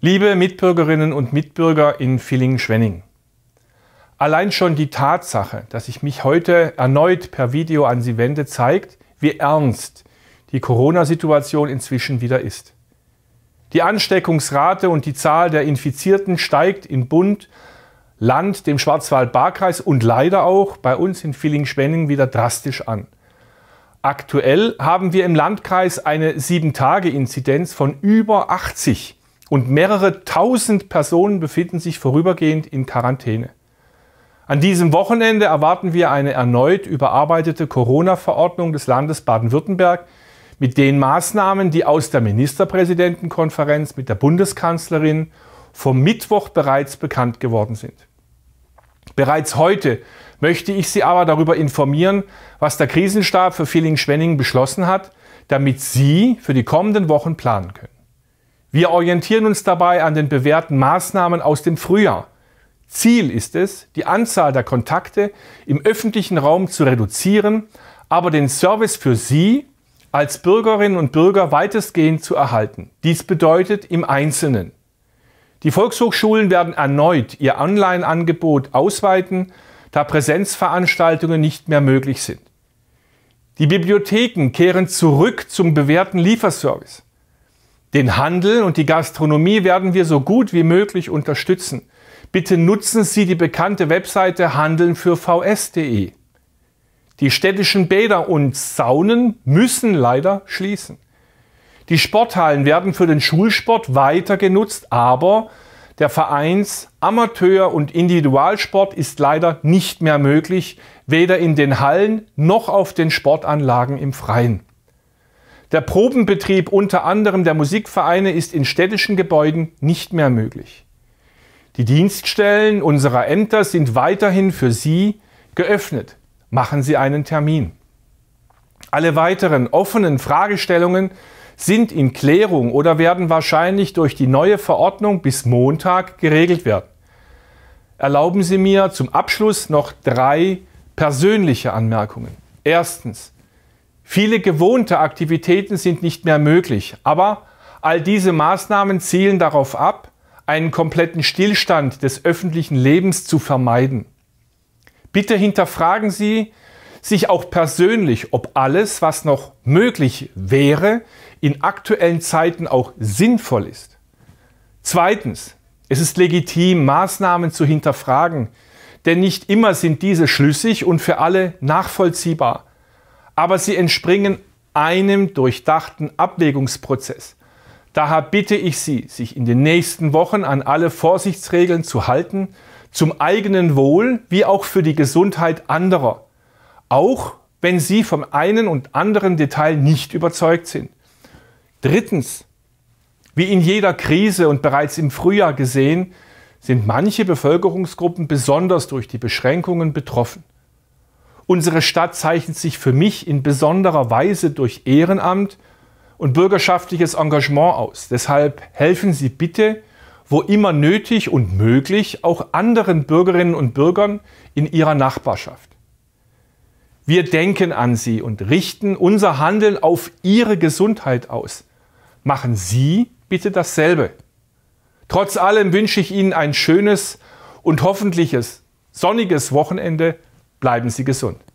Liebe Mitbürgerinnen und Mitbürger in Villingen-Schwenning, allein schon die Tatsache, dass ich mich heute erneut per Video an Sie wende, zeigt, wie ernst die Corona-Situation inzwischen wieder ist. Die Ansteckungsrate und die Zahl der Infizierten steigt in Bund, Land, dem Schwarzwald-Barkreis und leider auch bei uns in Villingen-Schwenning wieder drastisch an. Aktuell haben wir im Landkreis eine 7-Tage-Inzidenz von über 80 und mehrere tausend Personen befinden sich vorübergehend in Quarantäne. An diesem Wochenende erwarten wir eine erneut überarbeitete Corona-Verordnung des Landes Baden-Württemberg mit den Maßnahmen, die aus der Ministerpräsidentenkonferenz mit der Bundeskanzlerin vom Mittwoch bereits bekannt geworden sind. Bereits heute möchte ich Sie aber darüber informieren, was der Krisenstab für Feeling schwenning beschlossen hat, damit Sie für die kommenden Wochen planen können. Wir orientieren uns dabei an den bewährten Maßnahmen aus dem Frühjahr. Ziel ist es, die Anzahl der Kontakte im öffentlichen Raum zu reduzieren, aber den Service für Sie als Bürgerinnen und Bürger weitestgehend zu erhalten. Dies bedeutet im Einzelnen. Die Volkshochschulen werden erneut ihr Online-Angebot ausweiten, da Präsenzveranstaltungen nicht mehr möglich sind. Die Bibliotheken kehren zurück zum bewährten Lieferservice. Den Handel und die Gastronomie werden wir so gut wie möglich unterstützen. Bitte nutzen Sie die bekannte Webseite handelnfürvs.de. Die städtischen Bäder und Saunen müssen leider schließen. Die Sporthallen werden für den Schulsport weiter genutzt, aber der Vereins Amateur- und Individualsport ist leider nicht mehr möglich, weder in den Hallen noch auf den Sportanlagen im Freien. Der Probenbetrieb unter anderem der Musikvereine ist in städtischen Gebäuden nicht mehr möglich. Die Dienststellen unserer Ämter sind weiterhin für Sie geöffnet. Machen Sie einen Termin. Alle weiteren offenen Fragestellungen sind in Klärung oder werden wahrscheinlich durch die neue Verordnung bis Montag geregelt werden. Erlauben Sie mir zum Abschluss noch drei persönliche Anmerkungen. Erstens, Viele gewohnte Aktivitäten sind nicht mehr möglich, aber all diese Maßnahmen zielen darauf ab, einen kompletten Stillstand des öffentlichen Lebens zu vermeiden. Bitte hinterfragen Sie sich auch persönlich, ob alles, was noch möglich wäre, in aktuellen Zeiten auch sinnvoll ist. Zweitens, es ist legitim, Maßnahmen zu hinterfragen, denn nicht immer sind diese schlüssig und für alle nachvollziehbar aber sie entspringen einem durchdachten Abwägungsprozess. Daher bitte ich Sie, sich in den nächsten Wochen an alle Vorsichtsregeln zu halten, zum eigenen Wohl wie auch für die Gesundheit anderer, auch wenn Sie vom einen und anderen Detail nicht überzeugt sind. Drittens, wie in jeder Krise und bereits im Frühjahr gesehen, sind manche Bevölkerungsgruppen besonders durch die Beschränkungen betroffen. Unsere Stadt zeichnet sich für mich in besonderer Weise durch Ehrenamt und bürgerschaftliches Engagement aus. Deshalb helfen Sie bitte, wo immer nötig und möglich, auch anderen Bürgerinnen und Bürgern in ihrer Nachbarschaft. Wir denken an Sie und richten unser Handeln auf Ihre Gesundheit aus. Machen Sie bitte dasselbe. Trotz allem wünsche ich Ihnen ein schönes und hoffentliches sonniges Wochenende Bleiben Sie gesund.